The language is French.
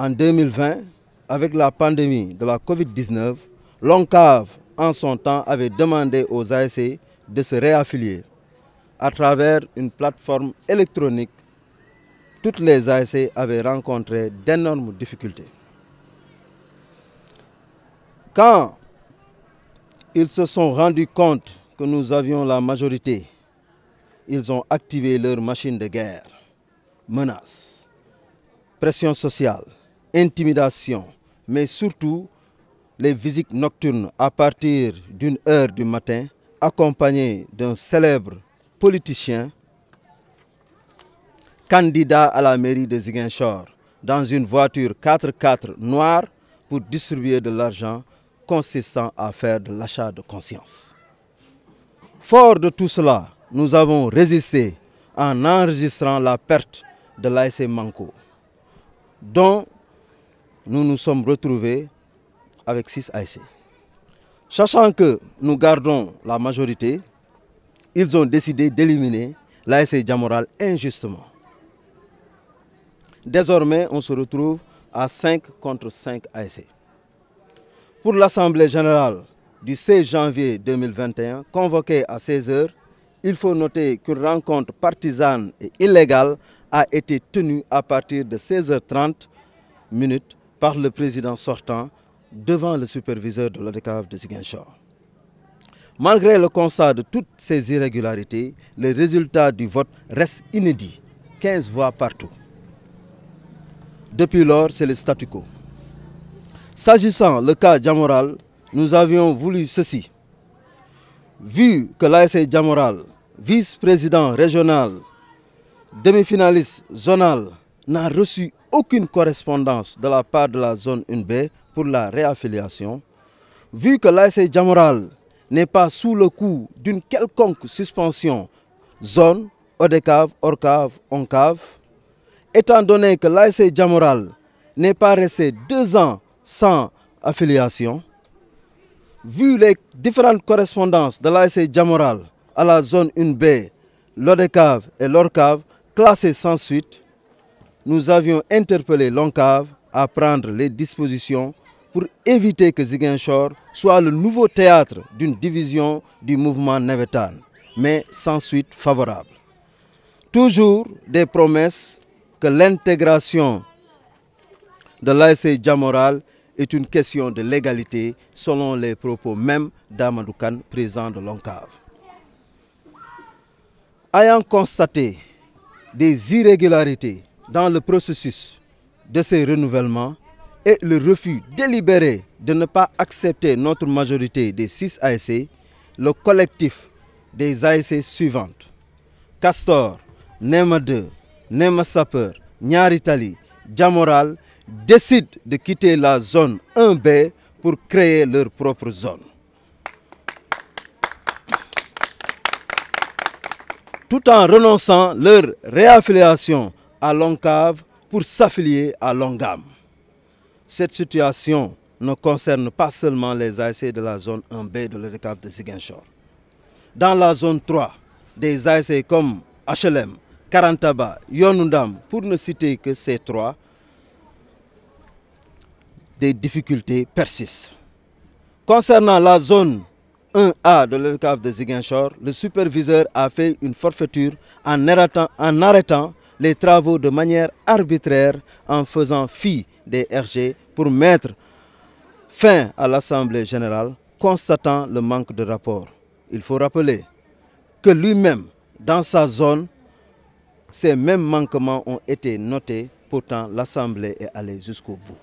En 2020, avec la pandémie de la Covid-19, l'ONCAV, en son temps, avait demandé aux ASC e de se réaffilier à travers une plateforme électronique. Toutes les ASC e avaient rencontré d'énormes difficultés. Quand ils se sont rendus compte que nous avions la majorité, ils ont activé leur machine de guerre, menaces, pression sociale, intimidation, mais surtout les visites nocturnes à partir d'une heure du matin, accompagnées d'un célèbre politicien, candidat à la mairie de Ziguinchor, dans une voiture 4x4 noire pour distribuer de l'argent consistant à faire de l'achat de conscience. Fort de tout cela, nous avons résisté en enregistrant la perte de l'ASM e Manco, dont nous nous sommes retrouvés avec 6 ASC. Sachant que nous gardons la majorité, ils ont décidé d'éliminer l'ASC Diamoral injustement. Désormais, on se retrouve à 5 contre 5 ASC. Pour l'Assemblée générale du 16 janvier 2021, convoquée à 16h, il faut noter qu'une rencontre partisane et illégale a été tenue à partir de 16h30 minutes par le président sortant devant le superviseur de l'ODECAF de Ziguinchor. Malgré le constat de toutes ces irrégularités, les résultats du vote restent inédits, 15 voix partout. Depuis lors, c'est le statu quo. S'agissant le cas Djamoral, nous avions voulu ceci. Vu que l'ASC Djamoral, vice-président régional, demi-finaliste zonal, n'a reçu aucune correspondance de la part de la zone 1B pour la réaffiliation, vu que l'ASE Djamoral n'est pas sous le coup d'une quelconque suspension zone, ODECAV, ORCAV, ONCAV, étant donné que l'ASE Djamoral n'est pas resté deux ans sans affiliation, vu les différentes correspondances de l'ASE Djamoral à la zone 1B, l'ODECAV et l'ORCAV classées sans suite, nous avions interpellé l'ONCAV à prendre les dispositions pour éviter que Ziguinchor soit le nouveau théâtre d'une division du mouvement Nevetan, mais sans suite favorable. Toujours des promesses que l'intégration de l'ASC Djamoral est une question de légalité selon les propos même d'Amadou président de l'ONCAV. Ayant constaté des irrégularités dans le processus de ces renouvellements et le refus délibéré de ne pas accepter notre majorité des six ASC, le collectif des ASC suivantes Castor, Nema 2, Nema Sapeur, Nyaritali, Djamoral décide de quitter la zone 1B pour créer leur propre zone. Tout en renonçant leur réaffiliation à Cave pour s'affilier à Longam. Cette situation ne concerne pas seulement les ASC de la zone 1B de l'EDECAF de Ziguinchor. Dans la zone 3, des ASC comme HLM, Karantaba, Yonundam, pour ne citer que ces trois, des difficultés persistent. Concernant la zone 1A de l'EDECAF de Ziguinchor, le superviseur a fait une forfaiture en en arrêtant les travaux de manière arbitraire en faisant fi des RG pour mettre fin à l'Assemblée générale, constatant le manque de rapport. Il faut rappeler que lui-même, dans sa zone, ces mêmes manquements ont été notés, pourtant l'Assemblée est allée jusqu'au bout.